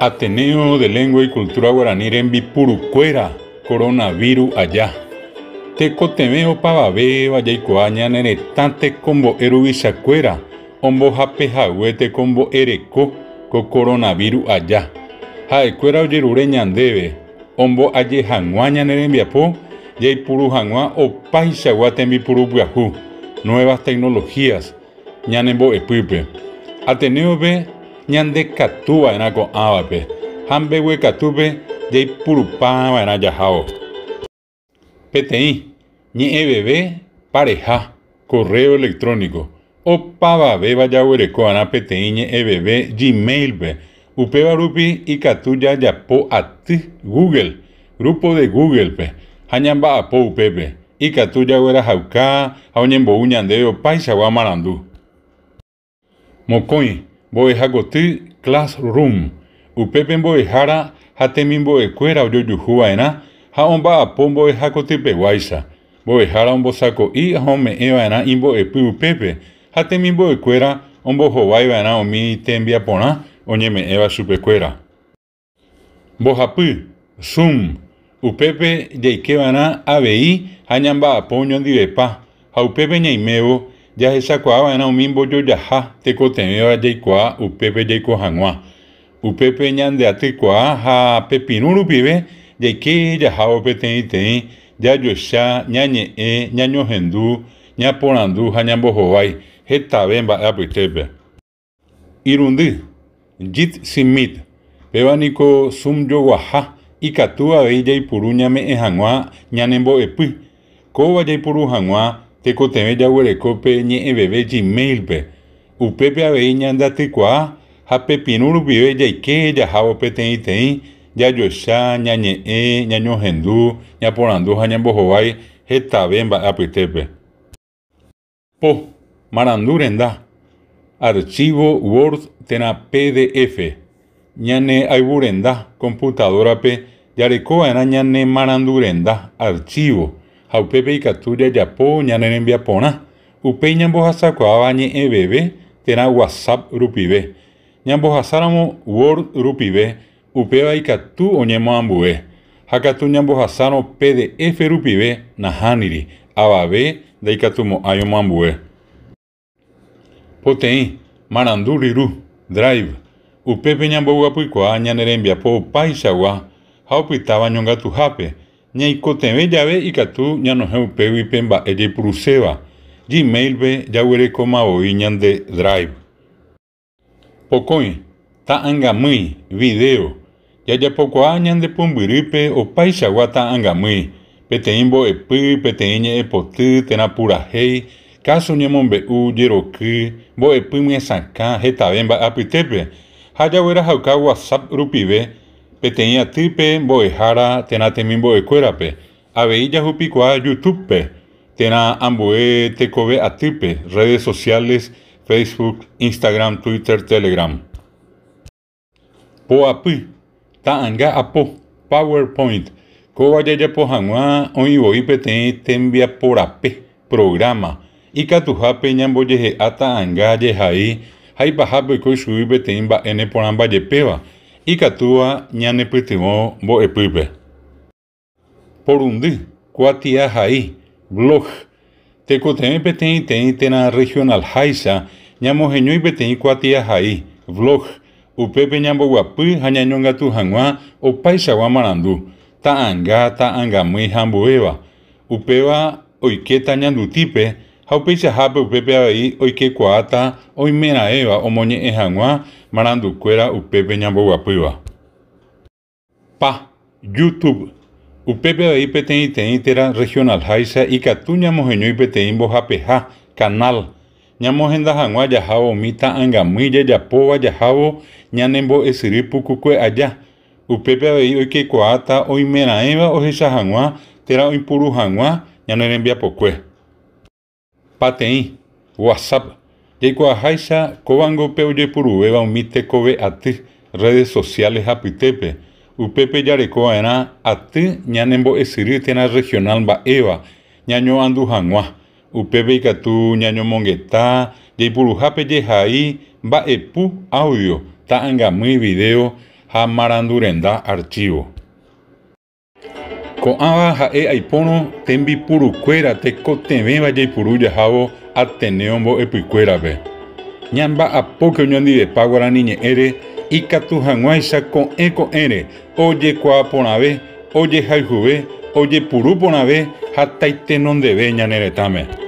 Ateneo de Lengua y Cultura Guaraní en Vipurucuera, coronavirus allá. Teco temeo pavabe, vallaicoaña, neretate combo erubisacuera, ombo jaguete, combo ereco, co coronavirus allá. Jaecuera oyerureña andebe, ombo ayejanguaña puru yaipurujangua o paisaguate en Vipurupuajú. Nuevas tecnologías, ñanembo epipe. Ateneo ve ñande katu va'erã ko'ãvape ha mbegue katúpe jaipurupãva'erã jahávo peteĩ ñe'ẽveve pareja correo electrónico opavavéva jaguerekova'erã peteĩ ñe'ẽveve gmail-pe upéva rupi ikatu jajapo aty google grupo de google-pe ha ñamba'apo upépe ikatu jaguerahauka ha oñembo'u ñandéve opaichagua marandu Mokoi mboʼeha goty classroom upépe mboʼehára ha temi mboʼekuéra ojojuhuvaʼerã ha ombaʼapo mboʼeha koty peguáicha mboʼehára ombosakoʼi ha omeʼẽvaʼerã imboʼepy upépe ha temi mboʼekuéra ombohovaiva'erã umi tembiaporã oñemeʼẽva chupekuéra mbohapy zum upépe jaikeva'erã avei ha ñambaʼapo ñondivepa ha upépe ñaimévo jahechakuava'erã umimbo ojojaha tekotẽvéva jaikuaa upépe jaiko hag̃ua upépe ñandeatykuaa ha pepirũ rupive jaike jahávo peteĩteĩ jajocha ñañe'ẽ ñañohendu ñaporandu ha ñambohovái hetave mba'e apytépe irundy jit simit péva niko sumjoguaha ikatu avei jaipuru ñame'ẽ hag̃ua ñanembo'epy kóva jaipuru hag̃ua Te ya jaguerekópe ñe'ẽveve gmailpe ya avei ñandatykuaa ha pepirũ e, jaike jahávo por jajocha ñañe'ẽ ñañohendu ñaporandu ha ñambohovái hetave apitepe. po marandurenda, archivo word tena pdf ñane computadora pe jareko va'erã ñane marandurenda, marandurenda archivo ha upépe ikatu jajapo ñanerembiaporã upéi ñambohasakuaáva ñe'ẽveve térã whatsapp rupive ñambohasáramo word rupive upéva ikatu oñemoambue ha katu ñambohasãrõ pdf rupive nahániri avave ndaikatumo'ãi omoambue poteĩ marandu riru drive upépe ñambouapykuaa ñanerembiapo opaichagua ha opytáva ñongatuhápe ñaikotevẽ jave ikatu ñanohẽ upéguipe mba'e jepuruséva gmailpe jaguerekomavoi ñande drive pokõi ta'ãngamýi video jajapokuaa ñande pumbyrýpe opaichagua ta'ãngamýi peteĩ mbo'epy peteĩ ñe'ẽpoty térã purahéi káso ñemombe'u jeroky mbo'epy myesakã hetave mba'apytépe ha jaguerahauka whatsapp rupive peteña tipe boejara tena temin boecuerape, aveilla jupicua youtubepe, tena amboe tecobe atipe, redes sociales, Facebook, Instagram, Twitter, Telegram. Poapi, taanga apo, PowerPoint, cobaya pojangua, ten peteña tembia porape, programa, ikatuhape ñamboyeje ata anga yejaí, jaipajape koishuí peteña mba'ene porãmbajepéva, ikatúa ñanepytyvõ mbo'epýpe porundy kuatiahai blog tekotẽme peteĩteĩ térã regional haicha ñamoheñói peteĩ kuatiahai vlog upépe ñamboguapy ha ñañongatu hag̃ua opaichagua marandu ta'anga ta'angamýi hambuéva upéva oikéta ñandutípe ha upeichahápe upépe avei oikekuaáta oimeraẽva omoñe'ẽ hag̃ua marandukuéra upépe ñamboguapýva pa youtube upépe avei peteĩteĩ térã regional haicha ikatu ñamoheñói peteĩ mbohapeha canal ñamohenda hag̃ua jahávo umi ta'ãngamýi jajapóva jahávo ñanembo'esyry pukukue aja upépe avei oikekuaáta oimeraẽva ohecha hag̃ua térã oipuru hag̃ua ñanerembiapokue Pateim, WhatsApp, Yeikuajaisha, Cobango Peuyepuruve, Baumite Kobe Ati, redes sociales Apitepe, Upepe Yarecoaena, Ati, Ñanembo Esiritena Regional Ba Eva, Ñaño Andujanua, Upepe Ikatu, Ñaño de Yeipurujape Yejai, Ba Epu Audio, Taangamui Video, Jamarandurenda Archivo. Coaba jae aipono tembipurukuéra tekotevéva jaipuru jahávo Ateneo mbo'epykuérape ñamba'apóke oñondivepa Guarani Oye ikatu hag̃uáicha ko'ẽ Oye ojekua porãve ojehayhuve ojepuru porãve ha de veña nere tamer.